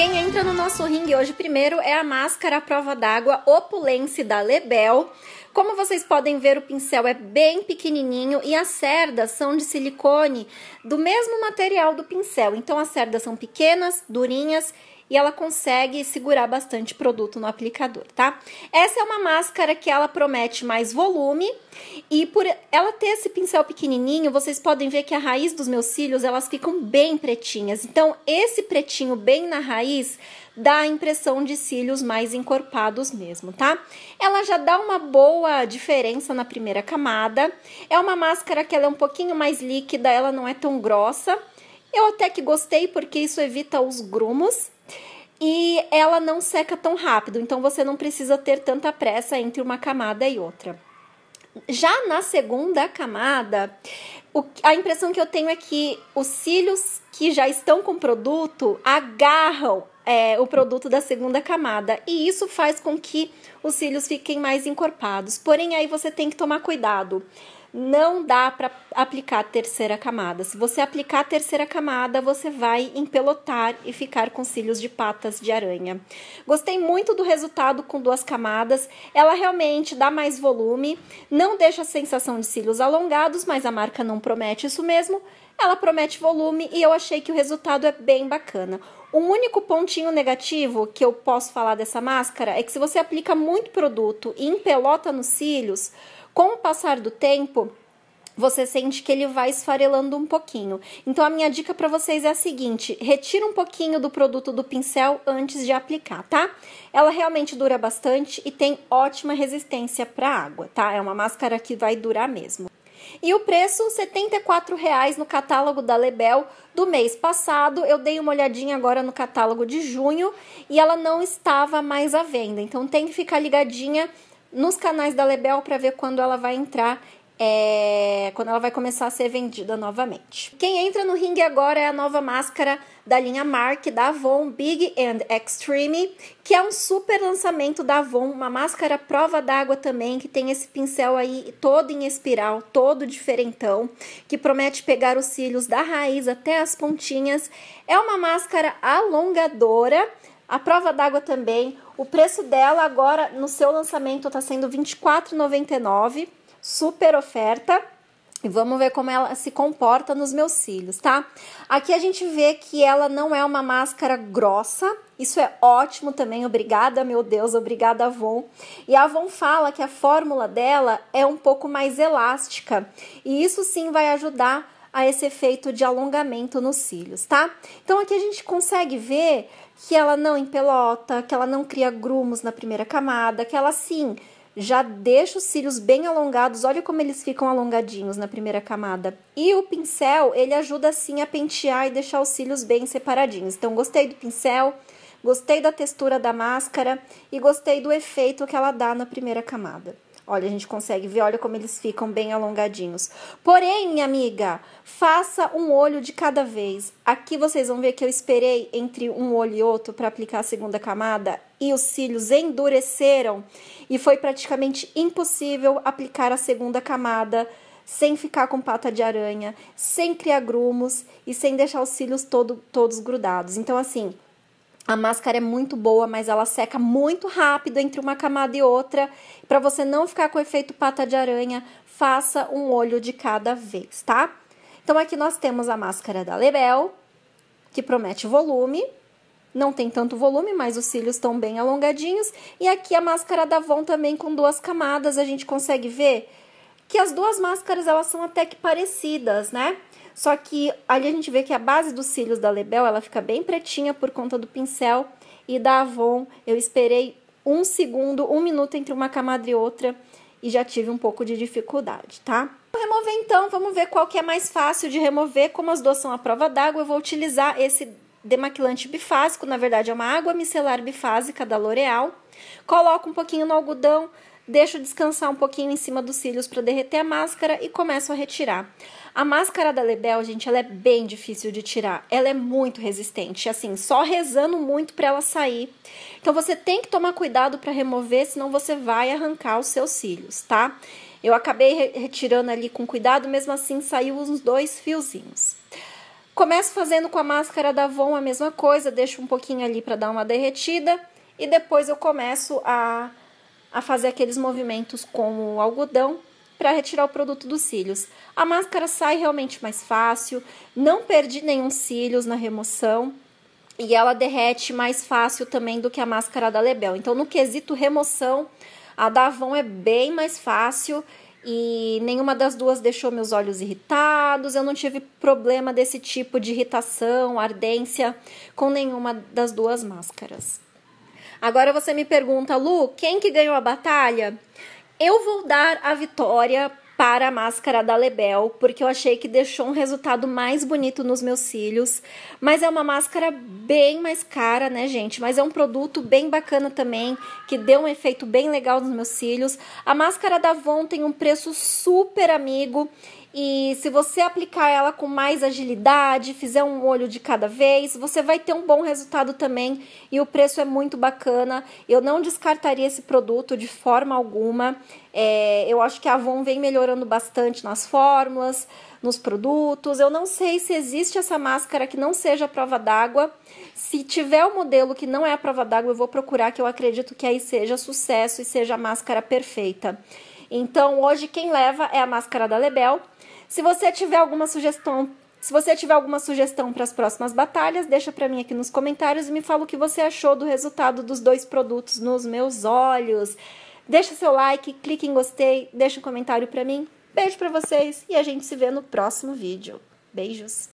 Quem entra no nosso ringue hoje primeiro é a máscara à prova d'água Opulense da Lebel. Como vocês podem ver, o pincel é bem pequenininho e as cerdas são de silicone do mesmo material do pincel. Então as cerdas são pequenas, durinhas e ela consegue segurar bastante produto no aplicador, tá? Essa é uma máscara que ela promete mais volume e por ela ter esse pincel pequenininho, vocês podem ver que a raiz dos meus cílios, elas ficam bem pretinhas. Então, esse pretinho bem na raiz dá a impressão de cílios mais encorpados mesmo, tá? Ela já dá uma boa diferença na primeira camada. É uma máscara que ela é um pouquinho mais líquida, ela não é tão grossa. Eu até que gostei porque isso evita os grumos e ela não seca tão rápido, então você não precisa ter tanta pressa entre uma camada e outra. Já na segunda camada, o, a impressão que eu tenho é que os cílios que já estão com produto agarram é, o produto da segunda camada e isso faz com que os cílios fiquem mais encorpados. Porém, aí você tem que tomar cuidado não dá para aplicar terceira camada. Se você aplicar terceira camada, você vai empelotar e ficar com cílios de patas de aranha. Gostei muito do resultado com duas camadas. Ela realmente dá mais volume, não deixa a sensação de cílios alongados, mas a marca não promete isso mesmo. Ela promete volume e eu achei que o resultado é bem bacana. Um único pontinho negativo que eu posso falar dessa máscara é que se você aplica muito produto e empelota nos cílios, com o passar do tempo, você sente que ele vai esfarelando um pouquinho. Então a minha dica para vocês é a seguinte: retira um pouquinho do produto do pincel antes de aplicar, tá? Ela realmente dura bastante e tem ótima resistência para água, tá? É uma máscara que vai durar mesmo. E o preço, R$ reais no catálogo da Lebel do mês passado. Eu dei uma olhadinha agora no catálogo de junho e ela não estava mais à venda. Então tem que ficar ligadinha nos canais da Lebel para ver quando ela vai entrar é, quando ela vai começar a ser vendida novamente. Quem entra no ringue agora é a nova máscara da linha Mark da Avon Big and Extreme, que é um super lançamento da Avon, uma máscara prova d'água também, que tem esse pincel aí todo em espiral, todo diferentão, que promete pegar os cílios da raiz até as pontinhas. É uma máscara alongadora a prova d'água também, o preço dela agora no seu lançamento está sendo R$ 24,99, super oferta. E vamos ver como ela se comporta nos meus cílios, tá? Aqui a gente vê que ela não é uma máscara grossa. Isso é ótimo também. Obrigada, meu Deus, obrigada, Avon. E a Avon fala que a fórmula dela é um pouco mais elástica. E isso sim vai ajudar a esse efeito de alongamento nos cílios, tá? Então aqui a gente consegue ver que ela não empelota, que ela não cria grumos na primeira camada, que ela sim já deixa os cílios bem alongados, olha como eles ficam alongadinhos na primeira camada. E o pincel, ele ajuda assim a pentear e deixar os cílios bem separadinhos. Então gostei do pincel, gostei da textura da máscara e gostei do efeito que ela dá na primeira camada. Olha, a gente consegue ver, olha como eles ficam bem alongadinhos. Porém, minha amiga, faça um olho de cada vez. Aqui vocês vão ver que eu esperei entre um olho e outro para aplicar a segunda camada e os cílios endureceram e foi praticamente impossível aplicar a segunda camada sem ficar com pata de aranha, sem criar grumos e sem deixar os cílios todo, todos grudados. Então, assim, a máscara é muito boa, mas ela seca muito rápido entre uma camada e outra. Para você não ficar com efeito pata de aranha, faça um olho de cada vez, tá? Então aqui nós temos a máscara da Lebel, que promete volume. Não tem tanto volume, mas os cílios estão bem alongadinhos. E aqui a máscara da Von também com duas camadas, a gente consegue ver que as duas máscaras elas são até que parecidas, né? Só que ali a gente vê que a base dos cílios da Lebel, ela fica bem pretinha por conta do pincel e da Avon. Eu esperei um segundo, um minuto entre uma camada e outra e já tive um pouco de dificuldade, tá? Vou remover então, vamos ver qual que é mais fácil de remover. Como as duas são à prova d'água, eu vou utilizar esse demaquilante bifásico, na verdade é uma água micelar bifásica da L'Oreal. Coloco um pouquinho no algodão, Deixo descansar um pouquinho em cima dos cílios para derreter a máscara e começo a retirar. A máscara da Lebel, gente, ela é bem difícil de tirar. Ela é muito resistente, assim, só rezando muito para ela sair. Então você tem que tomar cuidado para remover, senão você vai arrancar os seus cílios, tá? Eu acabei retirando ali com cuidado, mesmo assim saiu uns dois fiozinhos. Começo fazendo com a máscara da Avon a mesma coisa, deixo um pouquinho ali para dar uma derretida e depois eu começo a a fazer aqueles movimentos com o algodão para retirar o produto dos cílios. A máscara sai realmente mais fácil, não perdi nenhum cílios na remoção e ela derrete mais fácil também do que a máscara da Lebel. Então, no quesito remoção, a da Avon é bem mais fácil e nenhuma das duas deixou meus olhos irritados. Eu não tive problema desse tipo de irritação, ardência com nenhuma das duas máscaras. Agora você me pergunta, Lu, quem que ganhou a batalha? Eu vou dar a vitória para a máscara da Lebel, porque eu achei que deixou um resultado mais bonito nos meus cílios. Mas é uma máscara bem mais cara, né, gente? Mas é um produto bem bacana também, que deu um efeito bem legal nos meus cílios. A máscara da Von tem um preço super amigo e se você aplicar ela com mais agilidade, fizer um olho de cada vez, você vai ter um bom resultado também. E o preço é muito bacana. Eu não descartaria esse produto de forma alguma. É, eu acho que a Avon vem melhorando bastante nas fórmulas, nos produtos. Eu não sei se existe essa máscara que não seja a prova d'água. Se tiver o um modelo que não é a prova d'água, eu vou procurar, que eu acredito que aí seja sucesso e seja a máscara perfeita. Então, hoje quem leva é a máscara da Lebel se você tiver alguma sugestão, se você tiver alguma sugestão para as próximas batalhas, deixa para mim aqui nos comentários e me fala o que você achou do resultado dos dois produtos nos meus olhos. Deixa seu like, clique em gostei, deixa um comentário para mim. Beijo para vocês e a gente se vê no próximo vídeo. Beijos.